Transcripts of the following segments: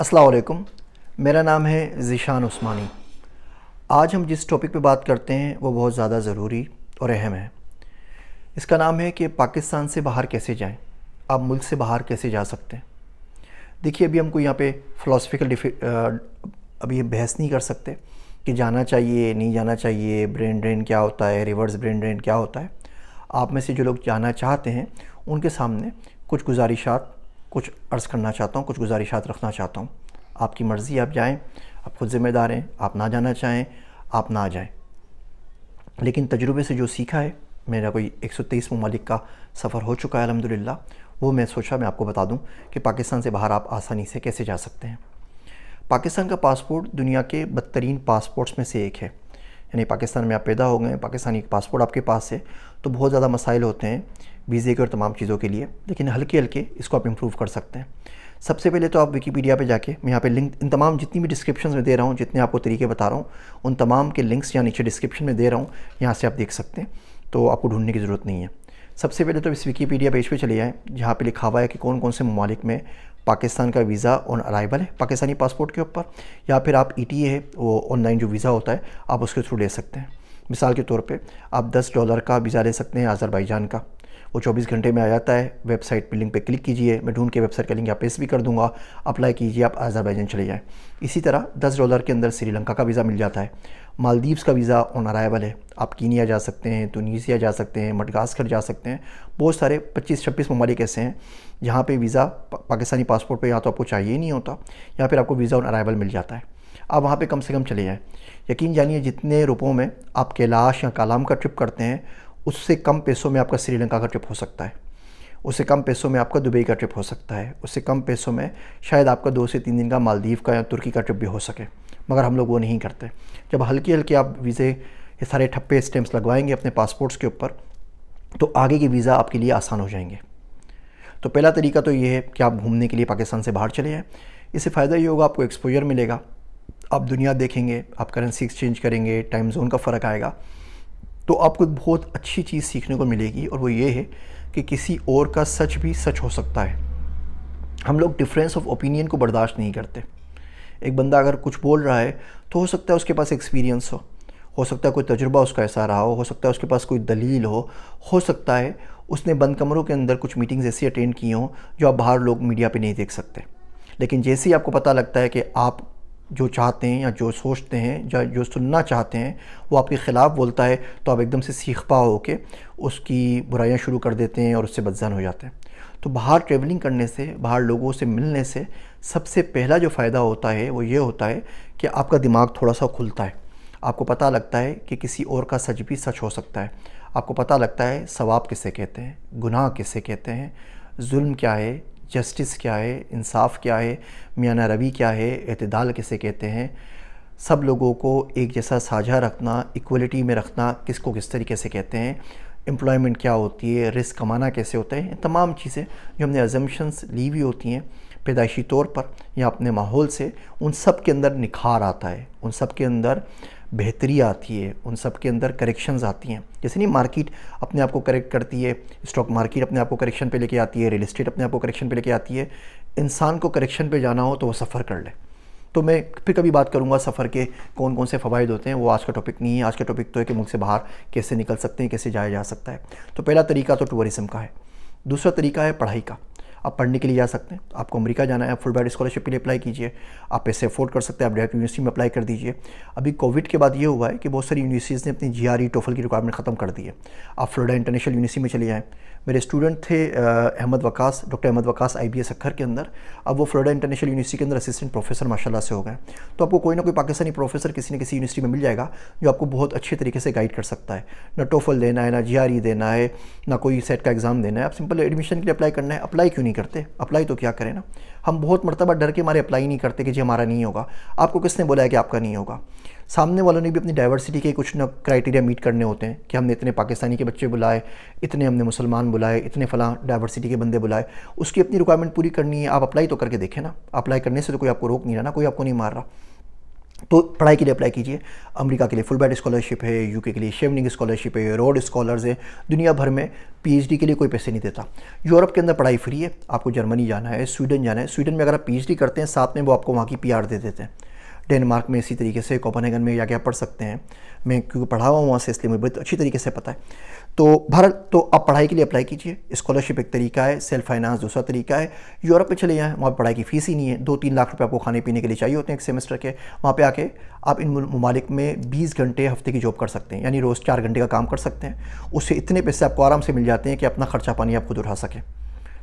असलकुम मेरा नाम है ज़ीशान उस्मानी आज हम जिस टॉपिक पे बात करते हैं वो बहुत ज़्यादा ज़रूरी और अहम है इसका नाम है कि पाकिस्तान से बाहर कैसे जाएं आप मुल्क से बाहर कैसे जा सकते हैं देखिए अभी हमको यहाँ पे फ़िलोसफिकल अभी बहस नहीं कर सकते कि जाना चाहिए नहीं जाना चाहिए ब्रेन ड्रेन क्या होता है रिवर्स ब्रेन ड्रेन क्या होता है आप में से जो लोग जाना चाहते हैं उनके सामने कुछ गुजारिशात कुछ अर्ज़ करना चाहता हूँ कुछ गुजारिशात रखना चाहता हूँ आपकी मर्ज़ी आप जाएँ आप खुद ज़िम्मेदार हैं आप ना जाना चाहें आप ना जाएँ लेकिन तजुर्बे से जो सीखा है मेरा कोई एक सौ तेईस ममालिक का सफ़र हो चुका है अलहमदिल्ला वो मैं सोचा मैं आपको बता दूँ कि पाकिस्तान से बाहर आप आसानी से कैसे जा सकते हैं पाकिस्तान का पासपोर्ट दुनिया के बदतरीन पासपोर्ट्स में से एक है यानी पाकिस्तान में आप पैदा हो गए पाकिस्तानी पासपोर्ट आपके पास है तो बहुत ज़्यादा मसाइल होते हैं वीज़े के और तमाम चीज़ों के लिए लेकिन हल्के हल्के इसको आप इम्प्रूव कर सकते हैं सबसे पहले तो आप विकीपीडिया पे जाके मैं यहाँ पे लिंक इन तमाम जितनी भी डिस्क्रिप्शन में दे रहा हूँ जितने आपको तरीके बता रहा हूँ उन तमाम के लिंक्स यहाँ नीचे डिस्क्रिप्शन में दे रहा हूँ यहाँ से आप देख सकते हैं तो आपको ढूंढने की ज़रूरत नहीं है सबसे पहले तो इस विकीपीडिया पेज पे चले जाएँ जहाँ पे लिखा हुआ है कि कौन कौन से ममालिक में पाकिस्तान का वीज़ा ऑन अराइवल है पाकिस्तानी पासपोर्ट के ऊपर या फिर आप ई e है वो ऑनलाइन जो वीज़ा होता है आप उसके थ्रू ले सकते हैं मिसाल के तौर पर आप दस डॉलर का वीज़ा ले सकते हैं आज़रबाईजान का वो 24 घंटे में आ जाता है वेबसाइट पर लिंक पे क्लिक कीजिए मैं ढूंढ के वेबसाइट का लिंक यहाँ पेस्ट भी कर दूँगा अप्लाई कीजिए आप आज़रबैजान चले जाएँ इसी तरह दस डॉलर के अंदर श्रीलंका का वीज़ा मिल जाता है मालदीव्स का वीज़ा ऑन अराइवल है आप कीनिया जा सकते हैं तुनीसिया जा सकते हैं मडगास्कर जा सकते हैं बहुत सारे 25-26 ममालिक ऐसे हैं जहाँ पे वीज़ा पाकिस्तानी पासपोर्ट पे यहाँ तो आपको चाहिए ही नहीं होता या फिर आपको वीज़ा ऑन अराइवल मिल जाता है आप वहाँ पर कम से कम चले जाएँ यकीन जानिए जितने रुपयों में आप कैलाश या कलाम का ट्रिप करते हैं उससे कम पैसों में आपका श्रीलंका का ट्रिप हो सकता है उससे कम पैसों में आपका दुबई का ट्रिप हो सकता है उससे कम पैसों में शायद आपका दो से तीन दिन का मालदीव का या तुर्की का ट्रिप भी हो सके मगर हम लोग वो नहीं करते जब हल्के हल्के आप वीज़े ये सारे ठप्पे स्टैम्प्स लगवाएंगे अपने पासपोर्ट्स के ऊपर तो आगे के वीज़ा आपके लिए आसान हो जाएंगे तो पहला तरीका तो ये है कि आप घूमने के लिए पाकिस्तान से बाहर चले जाएँ इससे फ़ायदा ये होगा आपको एक्सपोजर मिलेगा आप दुनिया देखेंगे आप करेंसी एक्सचेंज करेंगे टाइम जोन का फ़र्क आएगा तो आपको बहुत अच्छी चीज़ सीखने को मिलेगी और वो ये है कि किसी और का सच भी सच हो सकता है हम लोग डिफरेंस ऑफ ओपिनियन को बर्दाश्त नहीं करते एक बंदा अगर कुछ बोल रहा है तो हो सकता है उसके पास एक्सपीरियंस हो हो सकता है कोई तजुर्बा उसका ऐसा रहा हो हो सकता है उसके पास कोई दलील हो हो सकता है उसने बंद कमरों के अंदर कुछ मीटिंग्स ऐसी अटेंड की हों जो आप बाहर लोग मीडिया पे नहीं देख सकते लेकिन जैसे ही आपको पता लगता है कि आप जो चाहते हैं या जो सोचते हैं या जो सुनना चाहते हैं वो आपके ख़िलाफ़ बोलता है तो आप एकदम से पा हो के उसकी बुराइयाँ शुरू कर देते हैं और उससे बदजान हो जाते हैं तो बाहर ट्रैवलिंग करने से बाहर लोगों से मिलने से सबसे पहला जो फ़ायदा होता है वो ये होता है कि आपका दिमाग थोड़ा सा खुलता है आपको पता लगता है कि किसी और का सच भी सच हो सकता है आपको पता लगता है सवाब किसे कहते हैं गुनाह किसे कहते हैं जुल्म क्या है जस्टिस क्या है इंसाफ क्या है मियाँ रवि क्या है अतदाल किसे कहते हैं सब लोगों को एक जैसा साझा रखना इक्वलिटी में रखना किसको किस तरीके से कहते हैं एम्प्लॉयमेंट क्या होती है रिस्क कमाना कैसे होता है तमाम चीज़ें जो हमने एजम्पन्स ली हुई होती हैं पैदाइशी तौर पर या अपने माहौल से उन सब के अंदर निखार आता है उन सब के अंदर बेहतरी आती है उन सब के अंदर करेक्शंस आती हैं जैसे नहीं मार्केट अपने आप को करेक्ट करती है स्टॉक मार्केट अपने आप को करेक्शन पे लेके आती है रियल इस्टेट अपने आप को करेक्शन पे लेके आती है इंसान को करेक्शन पे जाना हो तो वो सफ़र कर ले तो मैं फिर कभी बात करूँगा सफ़र के कौन कौन से फ़वाद होते हैं वो आज का टॉपिक नहीं है आज का टॉपिक तो है कि मुल्क से बाहर कैसे निकल सकते हैं कैसे जाया जा सकता है तो पहला तरीका तो टूरिज़म का है दूसरा तरीका है पढ़ाई का आप पढ़ने के लिए जा सकते हैं तो आपको अमेरिका जाना है आप फुल ब्राइट स्कॉलरशिप के लिए अप्लाई कीजिए आप इसे अफोर्ड कर सकते हैं आप डायरेक्ट यूनिवर्सिटी में अप्लाई कर दीजिए अभी कोविड के बाद ये हुआ है कि बहुत सारी यूनिवर्सिटीज़ ने अपनी जी आर टोफल की रिक्वायरमेंट ख़त्म कर दी है आप फ्लोडा इंटरनेशनल यूनिवर्सिटी में चले जाएँ मेरे स्टूडेंट थे Ahmed Waqas doctor Ahmed Waqas I B S अखर के अंदर अब वो फ्लोडा इंटरनेशनल यूनिवर्सिटी के अंदर असिस्टेंट प्रोफेसर माशाला से हो गए तो आपको कोई ना कोई पाकिस्तानी प्रोफेसर किसी न किसी यूनिवर्सिटी में मिल जाएगा जो आपको बहुत अच्छे तरीके से गाइड कर सकता है ना टोफल देना है ना जी e देना है ना कोई सेट का एग्ज़ाम देना है आप सिंपल एडमिशन के लिए अप्लाई करना है अप्लाई क्यों नहीं नहीं करते अप्लाई तो क्या करें ना हम बहुत मरतबा डर के हमारे अप्लाई नहीं करते कि जी हमारा नहीं होगा आपको किसने बोला है कि आपका नहीं होगा सामने वालों ने भी अपनी डाइवर्सिटी के कुछ ना क्राइटेरिया मीट करने होते हैं कि हमने इतने पाकिस्तानी के बच्चे बुलाए इतने हमने मुसलमान बुलाए इतने फ़लाँ डाइवर्सिटी के बंदे बुलाए उसकी अपनी रिक्वायरमेंट पूरी करनी है आप अप्लाई तो करके देखें ना अप्लाई करने से तो कोई आपको रोक नहीं रहा ना कोई आपको नहीं मार रहा तो पढ़ाई के लिए अप्लाई कीजिए अमेरिका के लिए फुल बैट स्कॉलरशिप है यूके के लिए शेवनिंग स्कॉलरशिप है रोड स्कॉलर्स है दुनिया भर में पीएचडी के लिए कोई पैसे नहीं देता यूरोप के अंदर पढ़ाई फ्री है आपको जर्मनी जाना है स्वीडन जाना है स्वीडन में अगर आप पीएचडी करते हैं साथ में वो आपको वहाँ की पीआर दे देते हैं डेनमार्क में इसी तरीके से कोपनहेगन में जाके आप पढ़ सकते हैं मैं क्योंकि पढ़ा हुआ हूँ वहाँ से इसलिए मुझे बहुत अच्छी तरीके से पता है तो भारत तो आप पढ़ाई के लिए अप्लाई कीजिए स्कॉलरशिप एक तरीका है सेल्फ फाइनेंस दूसरा तरीका है यूरोप में चले जाएँ वहाँ पर पढ़ाई की फ़ीस ही नहीं है दो तीन लाख रुपये आपको खाने पीने के लिए चाहिए होते हैं एक सेमेस्टर के वहाँ पर आके आप इन ममालिक में बीस घंटे हफ्ते की जॉब कर सकते हैं यानी रोज़ चार घंटे का काम कर सकते हैं उससे इतने पैसे आपको आराम से मिल जाते हैं कि अपना खर्चा पानी आप खुद उठा सकें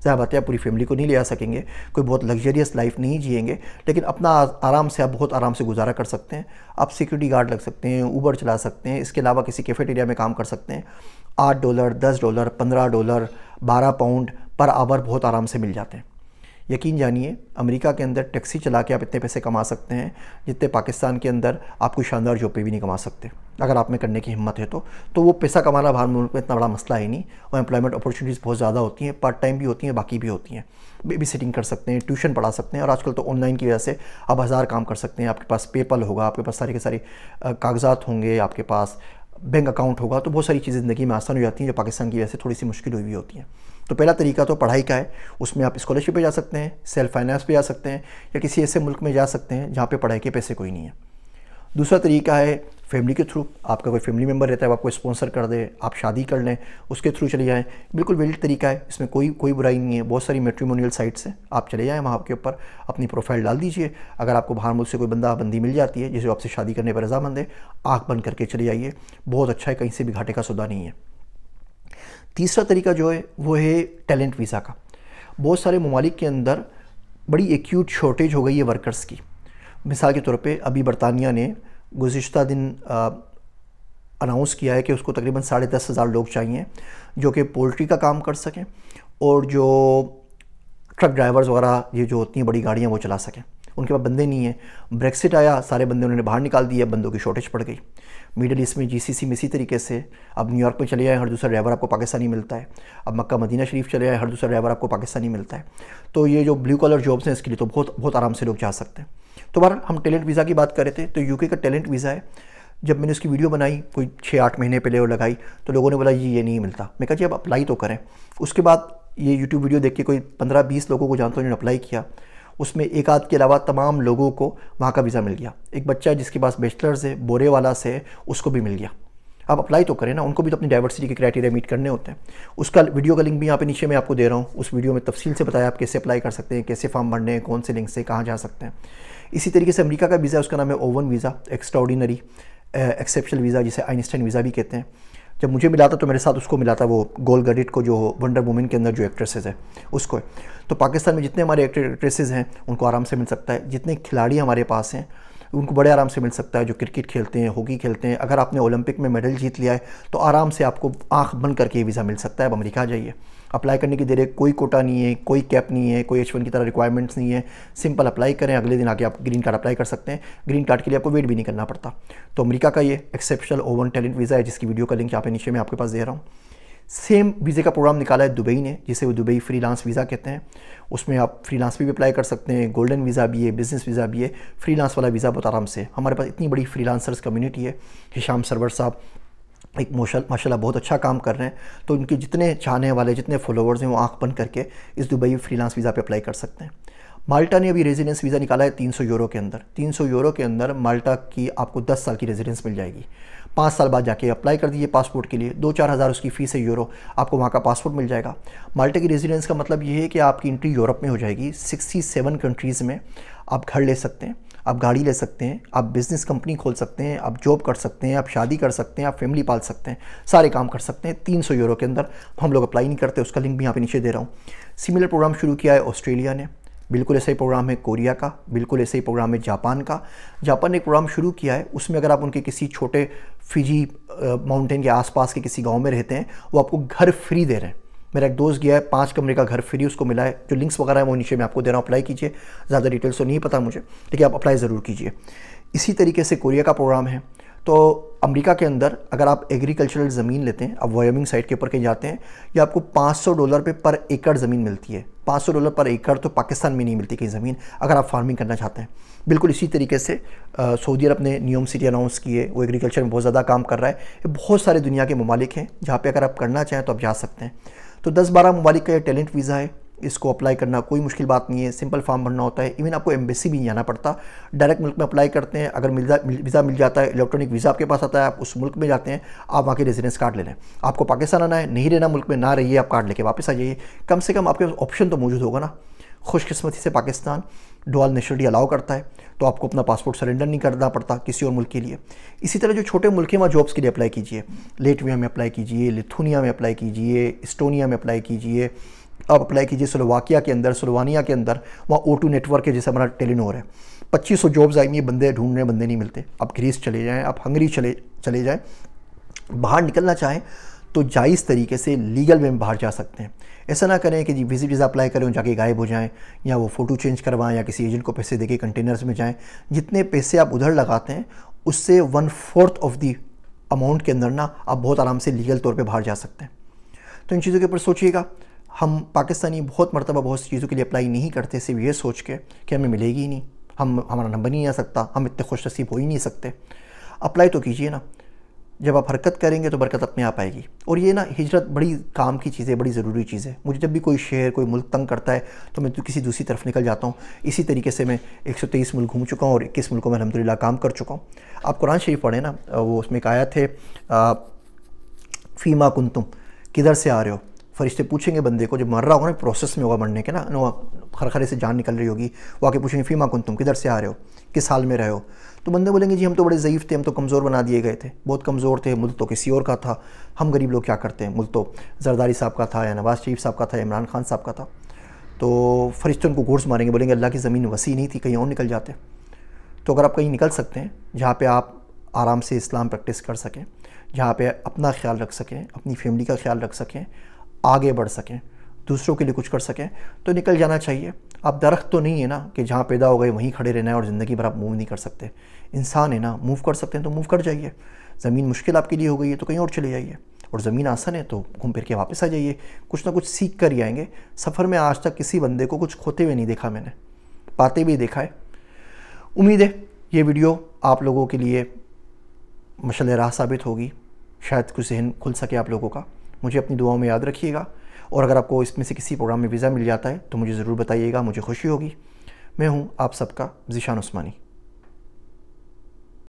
ज़्यादा आप पूरी फैमिली को नहीं ले आ सकेंगे कोई बहुत लग्जरियस लाइफ नहीं जियेंगे लेकिन अपना आराम से आप बहुत आराम से गुजारा कर सकते हैं आप सिक्योरिटी गार्ड लग सकते हैं ऊबर चला सकते हैं इसके अलावा किसी कैफेटेरिया में काम कर सकते हैं आठ डॉलर दस डॉलर पंद्रह डॉलर बारह पाउंड पर आवर बहुत आराम से मिल जाते हैं यकीन जानिए अमेरिका के अंदर टैक्सी चला के आप इतने पैसे कमा सकते हैं जितने पाकिस्तान के अंदर आप कोई शानदार जॉब पे भी नहीं कमा सकते अगर आप में करने की हिम्मत है तो तो वो पैसा कमाना बाहर मुल्क में इतना बड़ा मसला है नहीं और एम्प्लॉयमेंट अपॉर्चुनिटीज़ बहुत ज़्यादा होती हैं पार्ट टाइम भी होती हैं बाकी भी होती हैं बेबी सिटिंग कर सकते हैं ट्यूशन पढ़ा सकते हैं और आजकल तो ऑनलाइन की वजह से आप हज़ार काम कर सकते हैं आपके पास पेपल होगा आपके पास सारे के सारे कागजात होंगे आपके पास बैंक अकाउंट होगा तो बहुत सारी चीज़ें ज़िंदगी में आसान हो जाती हैं जो पाकिस्तान की वजह से थोड़ी सी मुश्किल हुई हुई होती हैं तो पहला तरीका तो पढ़ाई का है उसमें आप स्कॉलरशिप पे जा सकते हैं सेल्फ फाइनेंस पे जा सकते हैं या किसी ऐसे मुल्क में जा सकते हैं जहाँ पे पढ़ाई के पैसे कोई नहीं है दूसरा तरीका है फैमिली के थ्रू आपका कोई फैमिली मेम्बर रहता है वो आपको स्पॉन्सर कर दे आप शादी कर लें उसके थ्रू चले जाएँ बिल्कुल वैलिड तरीका है इसमें कोई कोई बुराई नहीं है बहुत सारी मेट्रीमोनियल साइट्स हैं आप चले जाएँ वहाँ के ऊपर अपनी प्रोफाइल डाल दीजिए अगर आपको बाहर मुल्क से कोई बंदा बंदी मिल जाती है जिसे आपसे शादी करने पर रजामंद है आँख बंद करके चले जाइए बहुत अच्छा है कहीं से भी घाटे का सौदा नहीं है तीसरा तरीका जो है वो है टैलेंट वीज़ा का बहुत सारे ममालिक के अंदर बड़ी एक्यूट शॉर्टेज हो गई है वर्कर्स की मिसाल के तौर पे अभी बरतानिया ने गुज्त दिन अनाउंस किया है कि उसको तकरीबन साढ़े दस हज़ार लोग चाहिए जो कि पोल्ट्री का काम कर सकें और जो ट्रक ड्राइवर्स वगैरह ये जो होती हैं बड़ी गाड़ियाँ वो चला सकें उनके पास बंदे नहीं है ब्रेक्सिट आया सारे बंदे उन्होंने बाहर निकाल दिए बंदों की शॉर्टेज पड़ गई मिडल ईस्ट में जीसीसी में इसी तरीके से अब न्यूयॉर्क में चले आए हर दूसरा ड्राइवर आपको पाकिस्तानी मिलता है अब मक्का मदीना शरीफ चले आए हर दूसरा ड्राइवर आपको पाकिस्तानी मिलता है तो ये जो ब्लू कलर जॉब्स हैं इसके लिए तो बहुत बहुत आराम से लोग जा सकते हैं तो बहर हम टैलेंट वीज़ा की बात कर रहे थे तो यूके का टैलेंट वीज़ा है जब मैंने उसकी वीडियो बनाई कोई छः आठ महीने पहले वो लगाई तो लोगों ने बोला ये ये नहीं मिलता मैं कहा जी अब अप्लाई तो करें उसके बाद ये यूट्यूब वीडियो देख के कोई पंद्रह बीस लोगों को जानता हूँ जिन्होंने अप्लाई किया उसमें एक आध के अलावा तमाम लोगों को वहाँ का वीज़ा मिल गया एक बच्चा जिसके पास बैचलर्स है वाला से है उसको भी मिल गया आप अप्लाई तो करें ना उनको भी तो अपनी डाइवर्सिटी के क्राइटेरिया मीट करने होते हैं उसका वीडियो का लिंक भी यहाँ पे नीचे मैं आपको दे रहा हूँ उस वीडियो में तफसील से बताया आप कैसे अप्लाई कर सकते हैं कैसे फॉर्म भरने हैं कौन से लिंक से कहाँ जा सकते हैं इसी तरीके से अमेरिका का वीज़ा उसका नाम है O one visa extraordinary exceptional visa जिसे आइनस्टाइन वीज़ा भी कहते हैं जब मुझे मिला था तो मेरे साथ उसको मिला था वो गोल गडिट को जो वंडर वुमेन के अंदर जो एक्ट्रेसेज है उसको है। तो पाकिस्तान में जितने हमारे एक्ट्रेसेज हैं उनको आराम से मिल सकता है जितने खिलाड़ी हमारे पास हैं उनको बड़े आराम से मिल सकता है जो क्रिकेट खेलते हैं हॉकी खेलते हैं अगर आपने ओलंपिक में मेडल जीत लिया है तो आराम से आपको आँख बंद करके वीज़ा मिल सकता है अब अमरीका जाइए अप्लाई करने की देर कोई कोटा नहीं है कोई कैप नहीं है कोई एच की तरह रिक्वायरमेंट्स नहीं है सिंपल अप्लाई करें अगले दिन आके आप ग्रीन कार्ड अप्लाई कर सकते हैं ग्रीन कार्ड के लिए आपको वेट भी नहीं करना पड़ता तो अमेरिका का ये एक्सेप्शनल ओवन टैलेंट वीज़ा है जिसकी वीडियो का लिंक यहाँ पे नीचे मैं आपके पास दे रहा हूँ सेम वीज़े का प्रोग्राम निकाला है दुबई ने जिसे वो दुबई फ्रीलांस वीज़ा कहते हैं उसमें आप फ्रीलांस भी अप्लाई कर सकते हैं गोल्डन वीज़ा भी है बिज़नेस वीज़ा भी है फ्रीलांस वाला वीज़ा बहुत आराम से हमारे पास इतनी बड़ी फ्रीलांसर्स कम्युनिटी है हिशाम सरवर साहब एक माशाल्लाह बहुत अच्छा काम कर रहे हैं तो उनके जितने चाहने वाले जितने फॉलोवर्स हैं वो आँख बंद करके इस दुबई फ्रीलांस वीज़ा पे अप्लाई कर सकते हैं माल्टा ने अभी रेजिडेंस वीज़ा निकाला है 300 यूरो के अंदर 300 यूरो के अंदर माल्टा की आपको 10 साल की रेजिडेंस मिल जाएगी पाँच साल बाद जाके अप्लाई कर दीजिए पासपोर्ट के लिए दो चार हज़ार उसकी फ़ीस है यूरो आपको वहाँ का पासपोर्ट मिल जाएगा माल्टे की रेजिडेंस का मतलब ये है कि आपकी इंट्री यूरोप में हो जाएगी सिक्सटी सेवन कंट्रीज़ में आप घर ले सकते हैं आप गाड़ी ले सकते हैं आप बिज़नेस कंपनी खोल सकते हैं आप जॉब कर सकते हैं आप शादी कर सकते हैं आप फैमिली पाल सकते हैं सारे काम कर सकते हैं तीन सौ यूरो के अंदर हम लोग अप्लाई नहीं करते उसका लिंक भी यहाँ पे नीचे दे रहा हूँ सिमिलर प्रोग्राम शुरू किया है ऑस्ट्रेलिया ने बिल्कुल ऐसा ही प्रोग्राम है कोरिया का बिल्कुल ऐसा ही प्रोग्राम है जापान का जापान ने एक प्रोग्राम शुरू किया है उसमें अगर आप उनके किसी छोटे फिजी माउंटेन के आसपास के किसी गाँव में रहते हैं वो आपको घर फ्री दे रहे हैं मेरा एक दोस्त गया है पाँच कमरे का घर फ्री उसको मिला है जो लिंक्स वगैरह है वो नीचे मैं आपको दे रहा हूँ अप्लाई कीजिए ज़्यादा डिटेल्स तो नहीं पता मुझे लेकिन आप अप्लाई ज़रूर कीजिए इसी तरीके से कोरिया का प्रोग्राम है तो अमेरिका के अंदर अगर आप एग्रीकल्चरल ज़मीन लेते हैं आप वायोमिंग साइट के ऊपर कहीं जाते हैं या आपको 500 डॉलर पे पर एकड़ ज़मीन मिलती है 500 डॉलर पर एकड़ तो पाकिस्तान में नहीं मिलती कहीं ज़मीन अगर आप फार्मिंग करना चाहते हैं बिल्कुल इसी तरीके से सऊदी अरब ने नियम सिटी अनाउंस किए वो एग्रीकल्चर में बहुत ज़्यादा काम कर रहा है ये बहुत सारे दुनिया के ममालिक हैं जहाँ पर अगर आप करना चाहें तो आप जा सकते हैं तो दस बारह ममालिक का ये टैलेंट वीज़ा है इसको अप्लाई करना कोई मुश्किल बात नहीं है सिंपल फॉर्म भरना होता है इवन आपको एम्बेसी भी नहीं जाना पड़ता डायरेक्ट मुल्क में अप्लाई करते हैं अगर वीज़ा वीज़ा मिल जाता है इलेक्ट्रॉनिक वीज़ा आपके पास आता है आप उस मुल्क में जाते हैं आप वहाँ के रेजिडेंस कार्ड ले लें आपको पाकिस्तान आना है नहीं रहना मुल्क में ना रहिए आप कार्ड लेके वापस आ जाइए कम से कम आपके पास ऑप्शन तो मौजूद होगा ना खुशकस्मती से पाकिस्तान डोल नेशनलिटी अलाउ करता है तो आपको अपना पासपोर्ट सरेंडर नहीं करना पड़ता किसी और मुल्क के लिए इसी तरह जो छोटे मुल्क हैं वहाँ जॉब्स के लिए अप्लाई कीजिए लेटविया में अप्लाई कीजिए लिथुनिया में अप्लाई कीजिए इस्टोनिया में अप्लाई कीजिए आप अप्लाई कीजिए स्लोवाकिया के अंदर स्लोवानिया के अंदर वहाँ ओ नेटवर्क है जैसे हमारा टेलीनोर है पच्चीस सौ जॉब्स आई हुई बंदे ढूंढ रहे बंदे नहीं मिलते आप ग्रीस चले जाएँ आप हंगरी चले चले जाएँ बाहर निकलना चाहें तो जायज़ तरीके से लीगल वे में बाहर जा सकते हैं ऐसा ना करें कि जी विजिट वीज़ा अप्लाई करें जाके गायब हो जाएं या वो फ़ोटो चेंज करवाएं या किसी एजेंट को पैसे देके कंटेनर्स में जाएं जितने पैसे आप उधर लगाते हैं उससे one fourth of the amount के अंदर ना आप बहुत आराम से लीगल तौर पर बाहर जा सकते हैं तो इन चीज़ों के ऊपर सोचिएगा हम पाकिस्तानी बहुत मरतबा बहुत सी चीज़ों के लिए अप्लाई नहीं करते सिर्फ ये सोच के कि हमें मिलेगी ही नहीं हम हमारा नंबर नहीं आ सकता हम इतने खुश नसीब हो ही नहीं सकते अप्लाई तो कीजिए ना जब आप हरकत करेंगे तो बरकत अपने आप आएगी और ये ना हिजरत बड़ी काम की चीज़ है बड़ी ज़रूरी चीज़ है मुझे जब भी कोई शहर कोई मुल्क तंग करता है तो मैं तो किसी दूसरी तरफ निकल जाता हूँ इसी तरीके से मैं 123 मुल्क घूम चुका हूँ और इक्कीस मुल्कों में अलहमदिल्ला काम कर चुका हूँ आप कुरान शरीफ पढ़ें ना वो उसमें एक आया थे फ़ीमा कुन तुम किधर से आ रहे हो फरिश्ते पूछेंगे बंदे को जब मर रहा होगा ना प्रोसेस में होगा मरने के ना खर खरे से जान निकल रही होगी वो आके पूछेंगे फीमा कुन तुम किधर से आ रहे हो किस हाल में रहे हो तो बंदे बोलेंगे जी हम तो बड़े ज़यीफ़ थे हम तो कमज़ोर बना दिए गए थे बहुत कमज़ोर थे मुल्क तो किसी और का था हम गरीब लोग क्या करते हैं मुल्क तो जरदारी साहब का था या नवाज़ शरीफ साहब का था इमरान खान साहब का था तो फरिश्ते उनको घोर्स मारेंगे बोलेंगे अल्लाह की ज़मीन वसी नहीं थी कहीं और निकल जाते तो अगर आप कहीं निकल सकते हैं जहाँ पर आप आराम से इस्लाम प्रैक्टिस कर सकें जहाँ पे अपना ख्याल रख सकें अपनी फैमिली का ख्याल रख सकें आगे बढ़ सकें दूसरों के लिए कुछ कर सकें तो निकल जाना चाहिए आप दरख्त तो नहीं है ना कि जहाँ पैदा हो गए वहीं खड़े रहना है और ज़िंदगी भर आप मूव नहीं कर सकते इंसान है ना मूव कर सकते हैं तो मूव कर जाइए ज़मीन मुश्किल आपके लिए हो गई है तो कहीं और चले जाइए और ज़मीन आसन है तो घूम फिर के वापस आ जाइए कुछ ना कुछ सीख कर ही आएंगे सफ़र में आज तक किसी बंदे को कुछ खोते हुए नहीं देखा मैंने पाते भी देखा है उम्मीद है ये वीडियो आप लोगों के लिए मशल राह साबित होगी शायद कुछ जहन खुल सके आप लोगों का मुझे अपनी दुआओं में याद रखिएगा और अगर आपको इसमें से किसी प्रोग्राम में वीज़ा मिल जाता है तो मुझे ज़रूर बताइएगा मुझे खुशी होगी मैं हूँ आप सबका जिशान उस्मानी